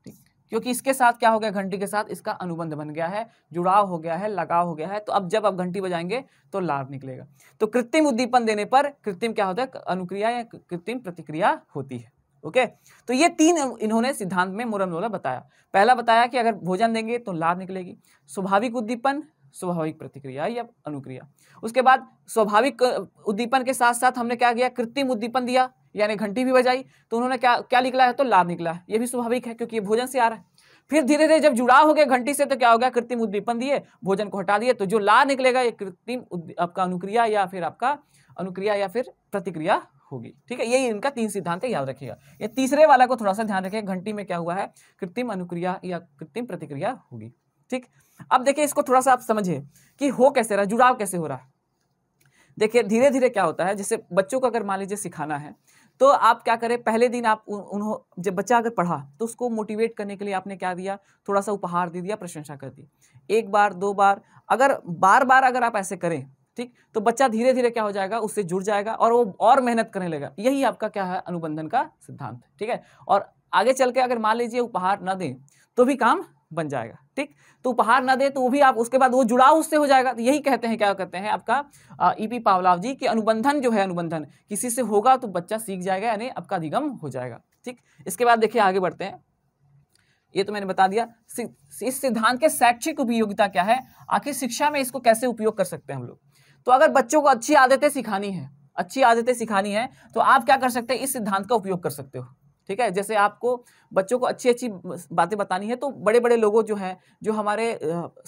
क्योंकि इसके साथ क्या हो गया घंटी के साथ इसका अनुबंध बन गया है जुड़ाव हो गया है लगाव हो गया है तो अब जब आप घंटी बजाएंगे तो लाभ निकलेगा तो कृत्रिम उद्दीपन देने पर कृत्रिम क्या होता है अनुक्रिया या कृत्रिम प्रतिक्रिया होती है ओके तो ये तीन इन्होंने सिद्धांत में मुरम लोला बताया पहला बताया कि अगर भोजन देंगे तो लाभ निकलेगी स्वाभाविक उद्दीपन स्वाभाविक प्रतिक्रिया या अनुक्रिया उसके बाद स्वाभाविक उद्दीपन के साथ साथ हमने क्या किया कृत्रिम उद्दीपन दिया यानी घंटी भी बजाई तो उन्होंने क्या क्या निकला है तो लाभ निकला है ये भी स्वाभाविक है क्योंकि ये भोजन से आ रहा है फिर धीरे धीरे जब जुड़ाव हो गया घंटी से तो क्या हो गया कृत्रिम उद्दीपन दिए भोजन को हटा दिए तो जो ला निकलेगा ये कृत्रिम आपका अनुक्रिया या फिर आपका अनुक्रिया या फिर प्रतिक्रिया होगी ठीक है यही इनका तीन सिद्धांत याद रखिएगा ये तीसरे वाला को थोड़ा सा ध्यान रखिएगा घंटी में क्या हुआ है कृत्रिम अनुक्रिया या कृत्रिम प्रतिक्रिया होगी ठीक अब देखिए इसको थोड़ा सा आप समझिए कि हो कैसे रहा जुड़ाव कैसे हो रहा है देखिए धीरे धीरे क्या होता है जैसे बच्चों को अगर मान लीजिए सिखाना है तो आप क्या करें पहले दिन आप उन्हों जब बच्चा अगर पढ़ा तो उसको मोटिवेट करने के लिए आपने क्या दिया थोड़ा सा उपहार दे दिया प्रशंसा कर दी एक बार दो बार अगर बार बार अगर आप ऐसे करें ठीक तो बच्चा धीरे धीरे क्या हो जाएगा उससे जुड़ जाएगा और वो और मेहनत करने लगेगा यही आपका क्या है अनुबंधन का सिद्धांत ठीक है और आगे चल के अगर मान लीजिए उपहार ना दें तो भी काम बन जाएगा ठीक तो उपहार ना दे तो वो भी आप उसके बाद वो जुड़ाव उससे हो जाएगा तो यही कहते हैं क्या कहते हैं आपका ई पी पावलाव जी कि अनुबंधन जो है अनुबंधन किसी से होगा तो बच्चा सीख जाएगा यानी आपका अधिगम हो जाएगा ठीक इसके बाद देखिए आगे बढ़ते हैं ये तो मैंने बता दिया इस सिद्धांत के शैक्षिक उपयोगिता क्या है आखिर शिक्षा में इसको कैसे उपयोग कर सकते हैं हम लोग तो अगर बच्चों को अच्छी आदतें सिखानी है अच्छी आदतें सिखानी है तो आप क्या कर सकते हैं इस सिद्धांत का उपयोग कर सकते हो ठीक है जैसे आपको बच्चों को अच्छी अच्छी बातें बतानी है तो बड़े बड़े लोगों जो हैं जो हमारे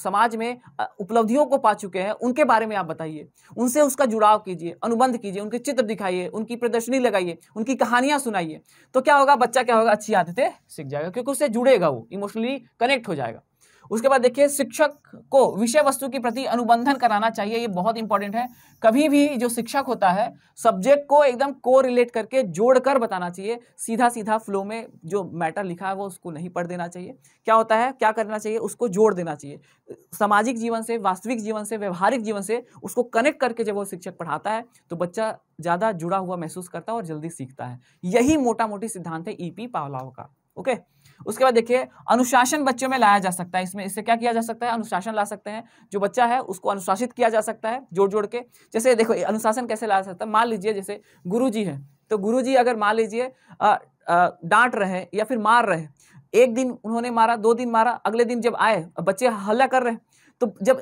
समाज में उपलब्धियों को पा चुके हैं उनके बारे में आप बताइए उनसे उसका जुड़ाव कीजिए अनुबंध कीजिए उनके चित्र दिखाइए उनकी प्रदर्शनी लगाइए उनकी कहानियां सुनाइए तो क्या होगा बच्चा क्या होगा अच्छी आदतें सीख जाएगा क्योंकि उससे जुड़ेगा वो इमोशनली कनेक्ट हो जाएगा उसके बाद देखिए शिक्षक को विषय वस्तु के प्रति अनुबंधन कराना चाहिए ये बहुत इंपॉर्टेंट है कभी भी जो शिक्षक होता है सब्जेक्ट को एकदम को रिलेट करके जोड़ कर बताना चाहिए सीधा सीधा फ्लो में जो मैटर लिखा है वो उसको नहीं पढ़ देना चाहिए क्या होता है क्या करना चाहिए उसको जोड़ देना चाहिए सामाजिक जीवन से वास्तविक जीवन से व्यवहारिक जीवन से उसको कनेक्ट करके जब वो शिक्षक पढ़ाता है तो बच्चा ज़्यादा जुड़ा हुआ महसूस करता है और जल्दी सीखता है यही मोटा मोटी सिद्धांत है ई e पी का ओके उसके बाद देखिए अनुशासन बच्चों में लाया जा सकता है इसमें इससे क्या किया जा सकता है अनुशासन ला सकते हैं जो बच्चा है उसको अनुशासित किया जा सकता है जोड़ जोड़ के जैसे देखो अनुशासन कैसे ला सकता है मान लीजिए जैसे गुरु है तो गुरु अगर मान लीजिए डांट रहे या फिर मार रहे एक दिन उन्होंने मारा दो दिन मारा अगले दिन जब आए बच्चे हल्ला कर रहे तो जब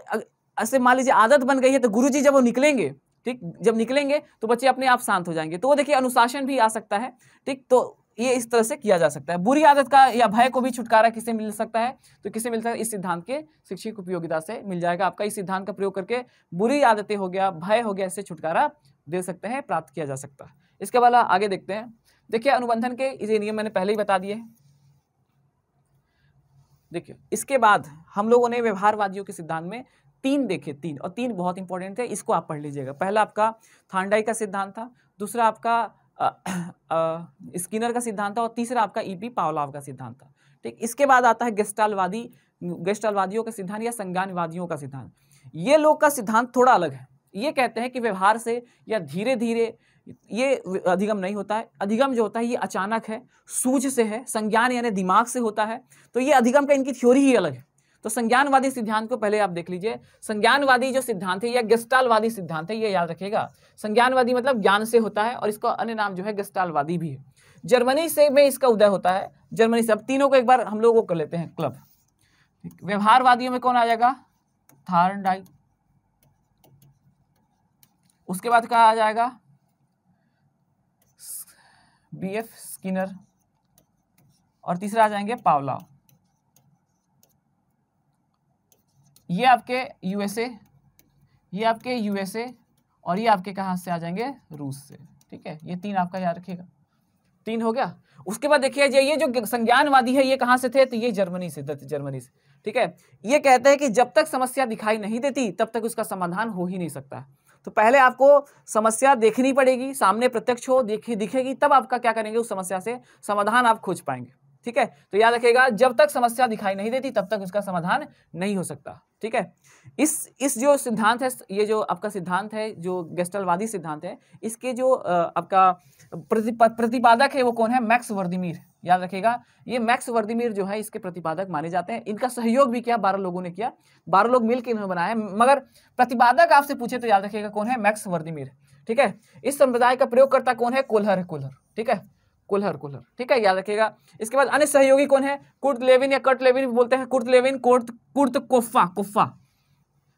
ऐसे मान लीजिए आदत बन गई है तो गुरुजी जब वो निकलेंगे ठीक जब निकलेंगे तो बच्चे अपने आप शांत हो जाएंगे तो वो देखिए अनुशासन भी आ सकता है ठीक तो ये इस तरह से किया जा सकता है बुरी आदत का या भय को भी छुटकारा किसे मिल सकता है तो किसे मिल सकता है इस सिद्धांत के शिक्षिक उपयोगिता से मिल जाएगा आपका इस सिद्धांत का प्रयोग करके बुरी आदतें हो गया भय हो गया इससे छुटकारा दे सकते हैं प्राप्त किया जा सकता है इसके बाद आगे देखते हैं देखिए अनुबंधन के ये नियम मैंने पहले ही बता दिए देखिए इसके बाद हम लोगों ने व्यवहारवादियों के सिद्धांत में तीन देखे तीन और तीन बहुत इंपॉर्टेंट थे इसको आप पढ़ लीजिएगा पहला आपका थांडाई का सिद्धांत था दूसरा आपका स्किनर का सिद्धांत और तीसरा आपका ईपी e पावलाव का सिद्धांत ठीक इसके बाद आता है गेस्टालवादी गेस्टालवादियों का सिद्धांत या संज्ञानवादियों का सिद्धांत ये लोग का सिद्धांत थोड़ा अलग है ये कहते हैं कि व्यवहार से या धीरे धीरे ये अधिगम नहीं होता है अधिगम जो होता है ये अचानक है सूझ से है संज्ञान यानी दिमाग से होता है तो ये अधिगम का इनकी थ्योरी ही अलग है तो संज्ञानवादी सिद्धांत को पहले आप देख लीजिए संज्ञानवादी जो सिद्धांत है या गेस्टालवादी सिद्धांत है ये याद रखेगा संज्ञानवादी मतलब ज्ञान से होता है और इसका अन्य नाम जो है गेस्टालवादी भी है जर्मनी से में इसका उदय होता है जर्मनी से अब तीनों को एक बार हम लोग वो कर लेते हैं क्लब व्यवहारवादियों में कौन आ जाएगा थारनडाइक उसके बाद कहा आ जाएगा बी एफ स्किनर और तीसरा आ जाएंगे पावलाव ये आपके यूएसए ये आपके यूएसए और ये आपके कहाँ से आ जाएंगे रूस से ठीक है ये तीन आपका याद रखिएगा तीन हो गया उसके बाद देखिए ये, ये जो संज्ञानवादी है ये कहाँ से थे तो ये जर्मनी से जर्मनी से ठीक है ये कहते हैं कि जब तक समस्या दिखाई नहीं देती तब तक उसका समाधान हो ही नहीं सकता तो पहले आपको समस्या देखनी पड़ेगी सामने प्रत्यक्ष हो देखी दिखेगी तब आपका क्या करेंगे उस समस्या से समाधान आप खोज पाएंगे ठीक है तो याद रखेगा जब तक समस्या दिखाई नहीं देती तब तक उसका समाधान नहीं हो सकता ठीक है इस इस जो सिद्धांत है ये जो आपका सिद्धांत है जो गेस्टलवादी सिद्धांत है इसके जो आपका प्रतिपादक है वो कौन है मैक्स वर्दीमीर याद रखेगा ये मैक्स वर्दीमीर जो है इसके प्रतिपादक माने जाते हैं इनका सहयोग भी किया बारह लोगों ने किया बारह लोग मिलकर इन्होंने बनाया मगर प्रतिपादक आपसे पूछे तो याद रखेगा कौन है मैक्स वर्दीमीर ठीक है इस संप्रदाय का प्रयोगकर्ता कौन है कोल्हर कोलहर कोल्हर ठीक है कुल्हर कुल्हर ठीक है याद रखिएगा इसके बाद अन्य सहयोगी कौन है कुर्त लेविन या कट लेविन बोलते हैं Kurt Lewin Kurt Kurt Koffka Koffka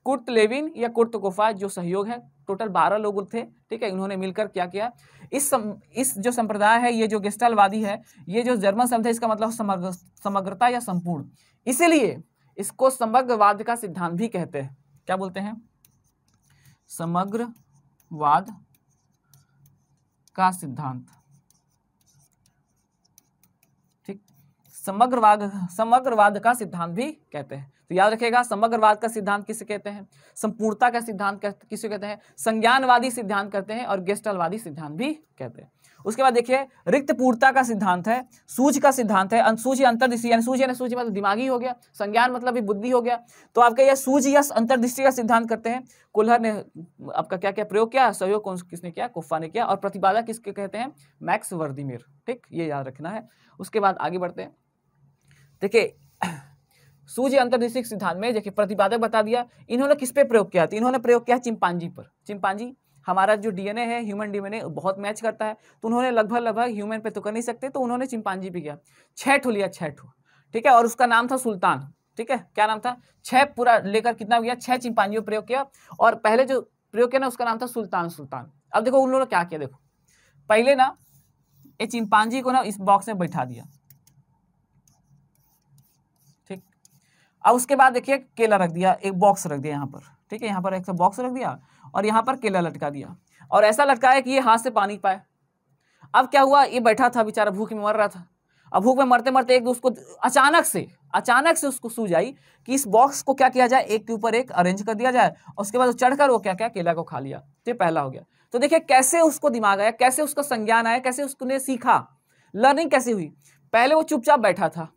Kurt Lewin या कुर्त कोफा जो सहयोग है टोटल बारह लोग थे ठीक है इन्होंने मिलकर क्या किया इस सम, इस जो संप्रदाय है ये जो गेस्टलवादी है ये जो जर्मन शब्द है इसका मतलब समग्र समग्रता या संपूर्ण इसीलिए इसको समग्रवाद का सिद्धांत भी कहते हैं क्या बोलते हैं समग्रवाद का सिद्धांत समग्रवाद समग्रवाद का सिद्धांत भी कहते हैं तो याद रखेगा समग्रवाद का सिद्धांत किसे कहते हैं संपूर्णता का सिद्धांत किसे कहते हैं संज्ञानवादी सिद्धांत कहते हैं और गेस्टलवादी सिद्धांत भी कहते हैं उसके बाद देखिए रिक्त पूर्णता का सिद्धांत है सूझ का सिद्धांत है अं, सूच अंतरदृष्टि यानी सूझ यानी सूझ मतलब दिमागी हो गया संज्ञान मतलब भी बुद्धि हो गया तो आपके यह सूझ या अंतरदृष्टि का सिद्धांत करते हैं कुल्हर ने आपका क्या क्या प्रयोग किया सहयोग कौन किसने किया कुफ्फा ने किया और प्रतिपादक किसके कहते हैं मैक्स वर्दीमिर ठीक ये याद रखना है उसके बाद आगे बढ़ते हैं देखिए सूर्य अंतर्निषेक सिद्धांत में देखिए प्रतिपादक बता दिया इन्होंने किस पे प्रयोग किया था तो इन्होंने प्रयोग किया चिंपांजी पर चिंपांजी हमारा जो डीएनए है ह्यूमन डीएनए बहुत मैच करता है तो उन्होंने लगभग लगभग ह्यूमन पे तो कर नहीं सकते तो उन्होंने चिंपांजी पे किया छह ठो लिया छह ठो ठीक है और उसका नाम था सुल्तान ठीक है क्या नाम था छह पूरा लेकर कितना गया छह चिंपांजी पर प्रयोग किया और पहले जो प्रयोग किया ना उसका नाम था सुल्तान सुल्तान अब देखो उन लोगों ने क्या किया देखो पहले ना ये चिंपांजी को ना इस बॉक्स में बैठा दिया अब उसके बाद देखिए केला रख दिया एक बॉक्स रख दिया यहाँ पर ठीक है यहाँ पर एक बॉक्स रख दिया और यहाँ पर केला लटका दिया और ऐसा लटकाया कि ये हाथ से पानी पाए अब क्या हुआ ये बैठा था बेचारा भूख में मर रहा था अब भूख में मरते मरते एक उसको अचानक से अचानक से उसको सूझ आई कि इस बॉक्स को क्या किया जाए एक के ऊपर एक अरेंज कर दिया जाए और उसके बाद चढ़कर वो क्या क्या केला को खा लिया तो ये पहला हो गया तो देखिए कैसे उसको दिमाग आया कैसे उसका संज्ञान आया कैसे उसने सीखा लर्निंग कैसे हुई पहले वो चुपचाप बैठा था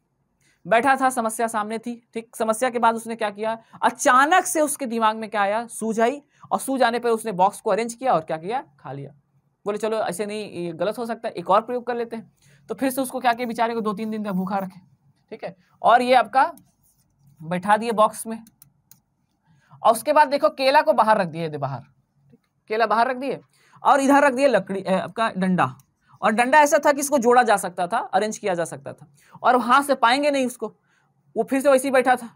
बैठा था समस्या सामने थी ठीक समस्या के बाद उसने क्या किया अचानक से उसके दिमाग में क्या आया सूझ आई और सूझ आने पर उसने बॉक्स को अरेंज किया और क्या किया खा लिया बोले चलो ऐसे नहीं ये गलत हो सकता है एक और प्रयोग कर लेते हैं तो फिर से उसको क्या किया बेचारे को दो तीन दिन का भूखा रखे ठीक है और ये आपका बैठा दिए बॉक्स में और उसके बाद देखो केला को बाहर रख दिए बाहर केला बाहर रख दिए और इधर रख दिए लकड़ी आपका डंडा और डंडा ऐसा था कि इसको जोड़ा जा सकता था अरेंज किया जा सकता था और वहां से पाएंगे नहीं उसको वो फिर से वैसे ही बैठा था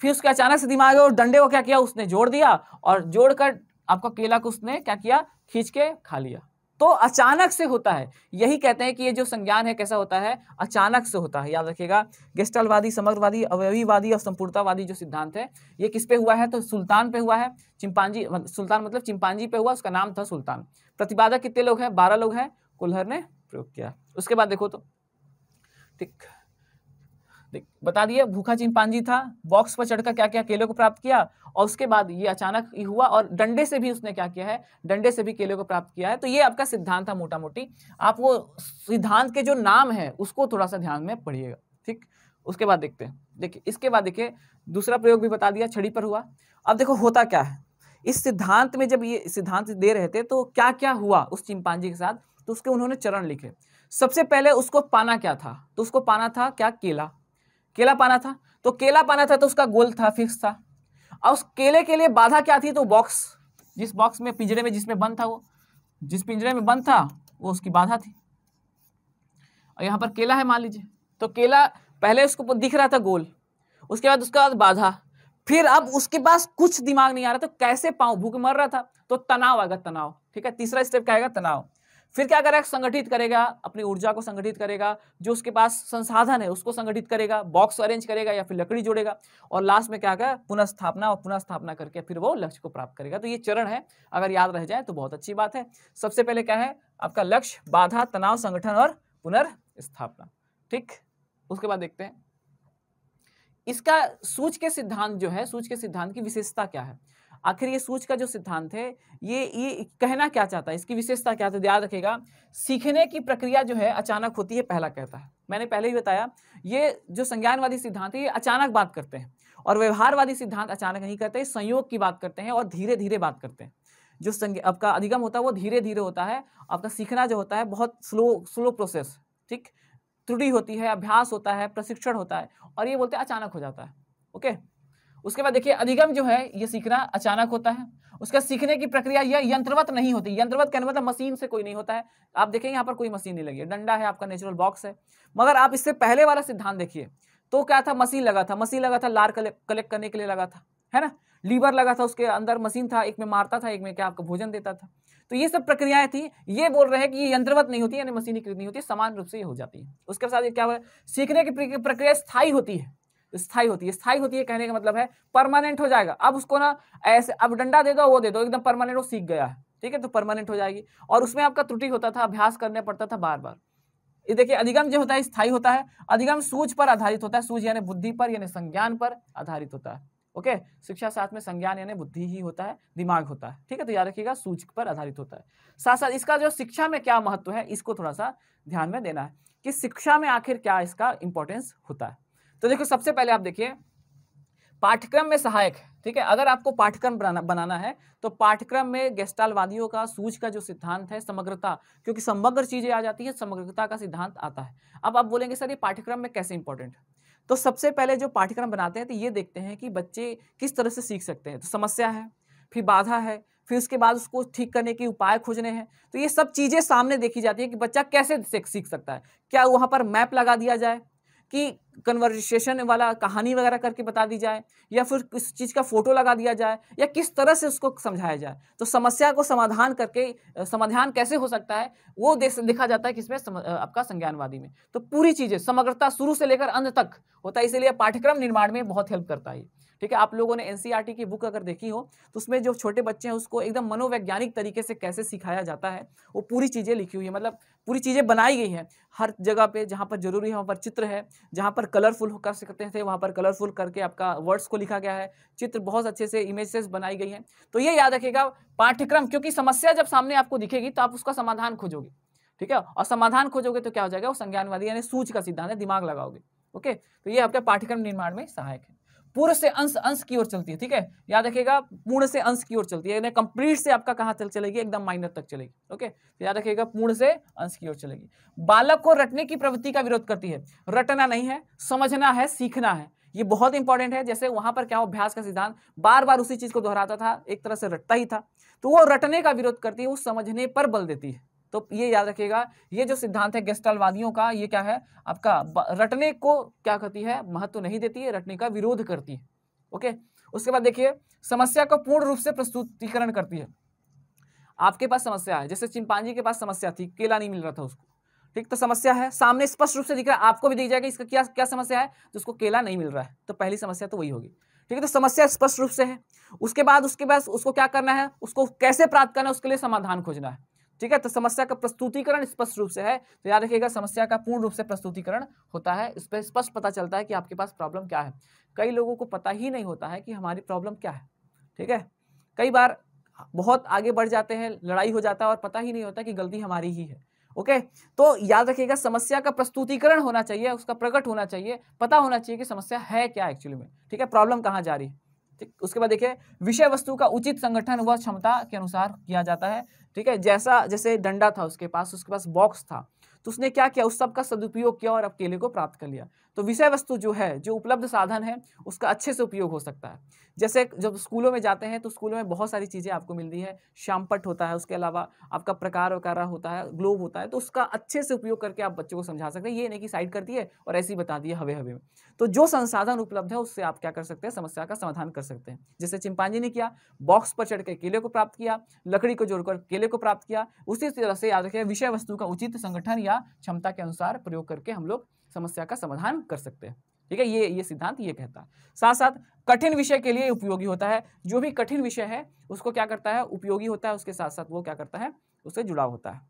फिर उसके अचानक से दिमाग और डंडे को क्या किया उसने जोड़ दिया और जोड़कर आपका केला को उसने क्या किया खींच के खा लिया तो अचानक से होता है यही कहते हैं कि ये जो संज्ञान है कैसा होता है अचानक से होता है याद रखिएगा गेस्टलवादी समग्रवादी अवयवीवादी और संपूर्णतावादी जो सिद्धांत है ये किस पे हुआ है तो सुल्तान पे हुआ है चिंपांजी मतलब सुल्तान मतलब चिंपांजी पे हुआ उसका नाम था सुल्तान प्रतिपादक कितने लोग हैं बारह लोग हैं कुल्हर ने प्रयोग किया उसके बाद देखो तो ठीक देख बता दिया भूखा चिंपांजी था बॉक्स पर चढ़कर क्या किया केले को प्राप्त किया और उसके बाद ये अचानक ये हुआ और डंडे से भी उसने क्या किया है डंडे से भी केले को प्राप्त किया है तो ये आपका सिद्धांत था मोटा मोटी आप वो सिद्धांत के जो नाम है उसको थोड़ा सा ध्यान में पढ़िएगा ठीक उसके बाद देखते हैं देखिए इसके बाद देखिए दूसरा प्रयोग भी बता दिया छड़ी पर हुआ अब देखो होता क्या है इस सिद्धांत में जब ये सिद्धांत दे रहे थे तो क्या क्या हुआ उस चिंपांजी के साथ तो उसके उन्होंने चरण लिखे सबसे पहले उसको पाना क्या था तो उसको पाना था क्या केला केला पाना था तो केला पाना था तो उसका गोल था फिक्स था और उस केले के लिए बाधा क्या थी तो बॉक्स जिस बॉक्स में पिंजरे में जिसमें बंद था वो जिस पिंजरे में बंद था वो उसकी बाधा थी और यहाँ पर केला है मान लीजिए तो केला पहले उसको दिख रहा था गोल उसके बाद उसके बाद बाधा फिर अब उसके पास कुछ दिमाग नहीं आ रहा तो कैसे पाऊं भूख मर रहा था तो तनाव आएगा तनाव ठीक है तीसरा स्टेप क्या आएगा तनाव फिर क्या करेगा संगठित करेगा अपनी ऊर्जा को संगठित करेगा जो उसके पास संसाधन है उसको संगठित करेगा बॉक्स अरेंज करेगा या फिर लकड़ी जोड़ेगा और लास्ट में क्या करेगा पुनर्स्थापना और पुनर्स्थापना करके फिर वो लक्ष्य को प्राप्त करेगा तो ये चरण है अगर याद रह जाए तो बहुत अच्छी बात है सबसे पहले क्या है आपका लक्ष्य बाधा तनाव संगठन और पुनर्स्थापना ठीक उसके बाद देखते हैं इसका सूच के सिद्धांत जो है सूच के सिद्धांत की विशेषता क्या है आखिर ये सूच का जो सिद्धांत है ये ये कहना क्या चाहता है इसकी विशेषता क्या है तो याद रखेगा सीखने की प्रक्रिया जो है अचानक होती है पहला कहता है मैंने पहले ही बताया ये जो संज्ञानवादी सिद्धांत है ये अचानक बात करते हैं और व्यवहारवादी सिद्धांत अचानक नहीं करते संयोग की बात करते हैं और धीरे धीरे बात करते हैं जो आपका अधिगम होता है वो धीरे धीरे होता है आपका सीखना जो होता है बहुत स्लो स्लो प्रोसेस ठीक त्रुटि होती है अभ्यास होता है प्रशिक्षण होता है और ये बोलते हैं अचानक हो जाता है ओके उसके बाद देखिए अधिगम जो है ये सीखना अचानक होता है उसका सीखने की प्रक्रिया यह यंत्रवत नहीं होती यंत्रवत कहने मतलब मशीन से कोई नहीं होता है आप देखें यहाँ पर कोई मशीन नहीं लगी है डंडा है आपका नेचुरल बॉक्स है मगर आप इससे पहले वाला सिद्धांत देखिए तो क्या था मशीन लगा था मशीन लगा था लार कलेक्ट करने के लिए लगा था है ना लीवर लगा था उसके अंदर मशीन था एक में मारता था एक में क्या आपको भोजन देता था तो ये सब प्रक्रियाएं थी ये बोल रहे हैं कि ये यंत्रवत नहीं होती यानी मशीनीकृत नहीं होती समान रूप से ये हो जाती है उसके साथ ये क्या हुआ सीखने की प्रक्रिया स्थायी होती है स्थाई होती है स्थायी होती है कहने का मतलब है परमानेंट हो जाएगा अब उसको ना ऐसे अब डंडा दे दो वो दे दो एकदम परमानेंट वो सीख गया है ठीक है तो परमानेंट हो जाएगी और उसमें आपका त्रुटि होता था अभ्यास करने पड़ता था बार बार ये देखिए अधिगम जो होता है स्थायी होता है अधिगम सूझ पर आधारित होता है सूझ यानी बुद्धि पर यानी संज्ञान पर आधारित होता है ओके शिक्षा साथ में संज्ञान यानी बुद्धि ही होता है दिमाग होता है ठीक है तो याद रखिएगा सूझ पर आधारित होता है साथ साथ इसका जो शिक्षा में क्या महत्व है इसको थोड़ा सा ध्यान में देना है कि शिक्षा में आखिर क्या इसका इंपॉर्टेंस होता है तो देखो सबसे पहले आप देखिए पाठ्यक्रम में सहायक ठीक है अगर आपको पाठ्यक्रम बनाना बनाना है तो पाठ्यक्रम में गेस्टालवादियों का सूझ का जो सिद्धांत है समग्रता क्योंकि समग्र चीजें आ जाती है समग्रता का सिद्धांत आता है अब आप बोलेंगे सर ये पाठ्यक्रम में कैसे इंपॉर्टेंट तो सबसे पहले जो पाठ्यक्रम बनाते हैं तो ये देखते हैं कि बच्चे किस तरह से सीख सकते हैं तो समस्या है फिर बाधा है फिर उसके बाद उसको ठीक करने के उपाय खोजने हैं तो ये सब चीज़ें सामने देखी जाती है कि बच्चा कैसे सीख सकता है क्या वहाँ पर मैप लगा दिया जाए कि कन्वर्सेशन वाला कहानी वगैरह करके बता दी जाए या फिर किस चीज़ का फोटो लगा दिया जाए या किस तरह से उसको समझाया जाए तो समस्या को समाधान करके समाधान कैसे हो सकता है वो देखा जाता है किसमें आपका संज्ञानवादी में तो पूरी चीज़ें समग्रता शुरू से लेकर अंत तक होता है इसीलिए पाठ्यक्रम निर्माण में बहुत हेल्प करता है ठीक है आप लोगों ने एन e की बुक अगर देखी हो तो उसमें जो छोटे बच्चे हैं उसको एकदम मनोवैज्ञानिक तरीके से कैसे सिखाया जाता है वो पूरी चीज़ें लिखी हुई है मतलब पूरी चीज़ें बनाई गई हैं हर जगह पे जहाँ पर जरूरी है वहाँ पर चित्र है जहाँ पर कलरफुल कर सकते थे वहाँ पर कलरफुल करके आपका वर्ड्स को लिखा गया है चित्र बहुत अच्छे से इमेजेस बनाई गई हैं तो ये याद रखिएगा पाठ्यक्रम क्योंकि समस्या जब सामने आपको दिखेगी तो आप उसका समाधान खोजोगे ठीक है और समाधान खोजोगे तो क्या हो जाएगा वो संज्ञानवादी यानी सूच का सिद्धांत है दिमाग लगाओगे ओके तो ये आपका पाठ्यक्रम निर्माण में सहायक है पूर्ण से अंश अंश की ओर चलती है ठीक है याद रखिएगा पूर्ण से अंश की ओर चलती है कंप्लीट से आपका कहां तक चलेगी एकदम माइनर तक चलेगी ओके तो याद रखिएगा पूर्ण से अंश की ओर चलेगी बालक को रटने की प्रवृत्ति का विरोध करती है रटना नहीं है समझना है सीखना है ये बहुत इंपॉर्टेंट है जैसे वहां पर क्या हो अभ्यास का सिद्धांत बार बार उसी चीज को दोहराता था एक तरह से रटता ही था तो वो रटने का विरोध करती है वो समझने पर बल देती है तो ये याद रखिएगा ये जो सिद्धांत है गेस्टालवादियों का ये क्या है आपका रटने को क्या कहती है महत्व तो नहीं देती है रटने का विरोध करती है ओके उसके बाद देखिए समस्या को पूर्ण रूप से प्रस्तुतिकरण करती है आपके पास समस्या है जैसे चिंपांजी के पास समस्या थी केला नहीं मिल रहा था उसको ठीक तो समस्या है सामने स्पष्ट रूप से दिख रहा है आपको भी दिख जाएगा इसका क्या क्या समस्या है तो उसको केला नहीं मिल रहा है तो पहली समस्या तो वही होगी ठीक है तो समस्या स्पष्ट रूप से है उसके बाद उसके पास उसको क्या करना है उसको कैसे प्राप्त करना है उसके लिए समाधान खोजना है ठीक है तो समस्या का प्रस्तुतिकरण स्पष्ट रूप से है तो याद रखिएगा समस्या का पूर्ण रूप से प्रस्तुतिकरण होता है इस पर स्पष्ट पता चलता है कि आपके पास प्रॉब्लम क्या है कई लोगों को पता ही नहीं होता है कि हमारी प्रॉब्लम क्या है ठीक है कई बार बहुत आगे बढ़ जाते हैं लड़ाई हो जाता है और पता ही नहीं होता कि गलती हमारी ही है ओके तो याद रखिएगा समस्या का प्रस्तुतिकरण होना चाहिए उसका प्रकट होना चाहिए पता होना चाहिए कि समस्या है क्या एक्चुअली में ठीक है प्रॉब्लम कहाँ जा रही है उसके बाद देखिए विषय वस्तु का उचित संगठन व क्षमता के अनुसार किया जाता है ठीक है जैसा जैसे डंडा था उसके पास उसके पास बॉक्स था तो उसने क्या किया उस सब का सदुपयोग किया और अब केले को प्राप्त कर लिया तो विषय वस्तु जो है जो उपलब्ध साधन है उसका अच्छे से उपयोग हो सकता है जैसे जब स्कूलों में जाते हैं तो स्कूलों में बहुत सारी चीज़ें आपको मिलती है श्यामपट होता है उसके अलावा आपका प्रकार वगैरह होता है ग्लोब होता है तो उसका अच्छे से उपयोग करके आप बच्चों को समझा सकते हैं ये नहीं कि साइड कर दिए और ऐसे ही बता दिए हवे हवे में तो जो संसाधन उपलब्ध है उससे आप क्या कर सकते हैं समस्या का समाधान कर सकते हैं जैसे चिंपांजी ने किया बॉक्स पर चढ़ के केले को प्राप्त किया लकड़ी को जोड़कर केले को प्राप्त किया उसी तरह से याद रखें विषय वस्तु का उचित संगठन या क्षमता के अनुसार प्रयोग करके हम लोग समस्या का समाधान कर सकते हैं ठीक है ये ये सिद्धांत ये कहता है साथ साथ कठिन विषय के लिए उपयोगी होता है जो भी कठिन विषय है उसको क्या करता है उपयोगी होता है उसके साथ साथ वो क्या करता है उससे जुड़ाव होता है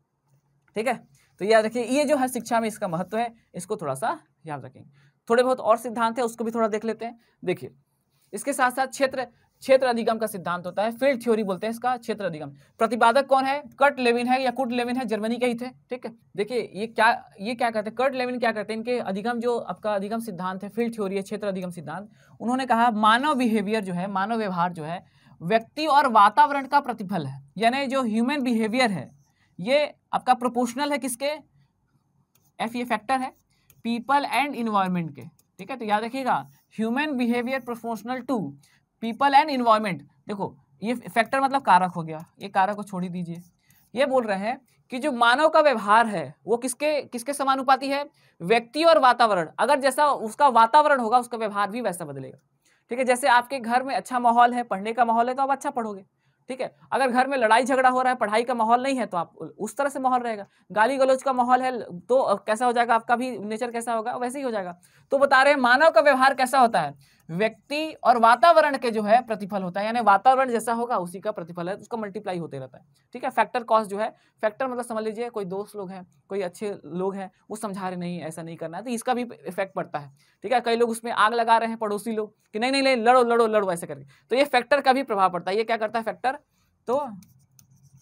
ठीक है तो याद रखिए ये जो है शिक्षा में इसका महत्व है इसको थोड़ा सा याद रखेंगे थोड़े बहुत और सिद्धांत है उसको भी थोड़ा देख लेते हैं देखिए इसके साथ साथ क्षेत्र क्षेत्र अधिगम का सिद्धांत होता है फील्ड थ्योरी बोलते हैं इसका क्षेत्र अधिगम प्रतिपादक कौन है कट लेविन है या कुट लेविन है जर्मनी के ही थे ठीक है देखिए ये क्या ये क्या कहते हैं कट लेविन क्या करते हैं इनके अधिगम जो आपका अधिगम सिद्धांत है फील्ड थ्योरी है क्षेत्र अधिगम सिद्धांत उन्होंने कहा मानव बिहेवियर जो है मानव व्यवहार जो है व्यक्ति और वातावरण का प्रतिफल है यानी जो ह्यूमन बिहेवियर है ये आपका प्रोपोर्शनल है किसके एफ ये फैक्टर है पीपल एंड इन्वायरमेंट के ठीक है तो याद रखिएगा human behaviour proportional to people and environment देखो ये फैक्टर मतलब कारक हो गया ये कारक को छोड़ ही दीजिए ये बोल रहे हैं कि जो मानव का व्यवहार है वो किसके किसके समानुपाती है व्यक्ति और वातावरण अगर जैसा उसका वातावरण होगा उसका व्यवहार भी वैसा बदलेगा ठीक है जैसे आपके घर में अच्छा माहौल है पढ़ने का माहौल है तो आप अच्छा पढ़ोगे ठीक है अगर घर में लड़ाई झगड़ा हो रहा है पढ़ाई का माहौल नहीं है तो आप उस तरह से माहौल रहेगा गाली गलोज का माहौल है तो कैसा हो जाएगा आपका भी नेचर कैसा होगा वैसे ही हो जाएगा तो बता रहे हैं मानव का व्यवहार कैसा होता है व्यक्ति और वातावरण के जो है प्रतिफल होता है यानी वातावरण जैसा होगा उसी का प्रतिफल है उसका मल्टीप्लाई होते रहता है ठीक है फैक्टर कॉस्ट जो है फैक्टर मतलब समझ लीजिए कोई दोस्त लोग हैं कोई अच्छे लोग हैं वो समझा रहे नहीं ऐसा नहीं करना है तो इसका भी इफेक्ट पड़ता है ठीक है कई लोग उसमें आग लगा रहे हैं पड़ोसी लोग कि नहीं नहीं नहीं लड़ो लड़ो लड़ो ऐसे करके तो ये फैक्टर का भी प्रभाव पड़ता है ये क्या करता है फैक्टर तो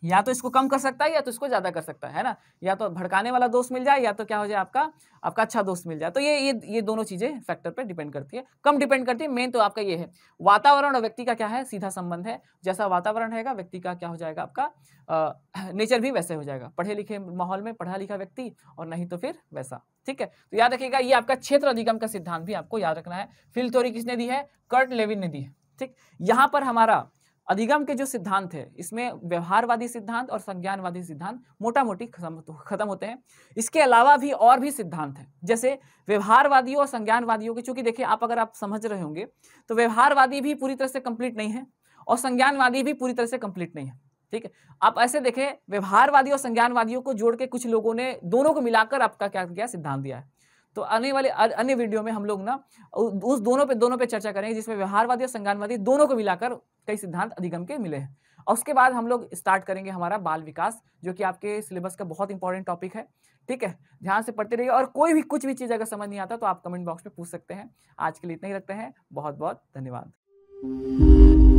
या तो इसको कम कर सकता है या तो इसको ज़्यादा कर सकता है ना या तो भड़काने वाला दोस्त मिल जाए या तो क्या हो जाए आपका आपका अच्छा दोस्त मिल जाए तो ये ये ये दोनों चीज़ें फैक्टर पर डिपेंड करती है कम डिपेंड करती है मेन तो आपका ये है वातावरण और व्यक्ति का क्या है सीधा संबंध है जैसा वातावरण रहेगा व्यक्ति का क्या हो जाएगा आपका नेचर भी वैसे हो जाएगा पढ़े लिखे माहौल में पढ़ा लिखा व्यक्ति और नहीं तो फिर वैसा ठीक है तो याद रखिएगा ये आपका क्षेत्र अधिगम का सिद्धांत भी आपको याद रखना है फिल किसने दी है कर्ट लेविन ने दी है ठीक यहाँ पर हमारा अधिगम के जो सिद्धांत है इसमें व्यवहारवादी सिद्धांत और संज्ञानवादी सिद्धांत मोटा मोटी खत्म होते हैं इसके अलावा भी और भी सिद्धांत हैं जैसे व्यवहारवादियों और संज्ञानवादियों के चूंकि देखिए आप अगर आप समझ रहे होंगे तो व्यवहारवादी भी पूरी तरह से कंप्लीट नहीं है और संज्ञानवादी भी पूरी तरह से कंप्लीट नहीं है ठीक है आप ऐसे देखें व्यवहारवादी और संज्ञानवादियों को जोड़ के कुछ लोगों ने दोनों को मिलाकर आपका क्या किया सिद्धांत दिया है तो आने वाले अन्य वीडियो में हम लोग ना उस दोनों पे दोनों पे चर्चा करेंगे जिसमें व्यवहारवादी और संज्ञानवादी दोनों को मिलाकर कई सिद्धांत अधिगम के मिले हैं और उसके बाद हम लोग स्टार्ट करेंगे हमारा बाल विकास जो कि आपके सिलेबस का बहुत इंपॉर्टेंट टॉपिक है ठीक है ध्यान से पढ़ते रहिए और कोई भी कुछ भी चीज़ अगर समझ नहीं आता तो आप कमेंट बॉक्स में पूछ सकते हैं आज के लिए इतना ही रखते हैं बहुत बहुत धन्यवाद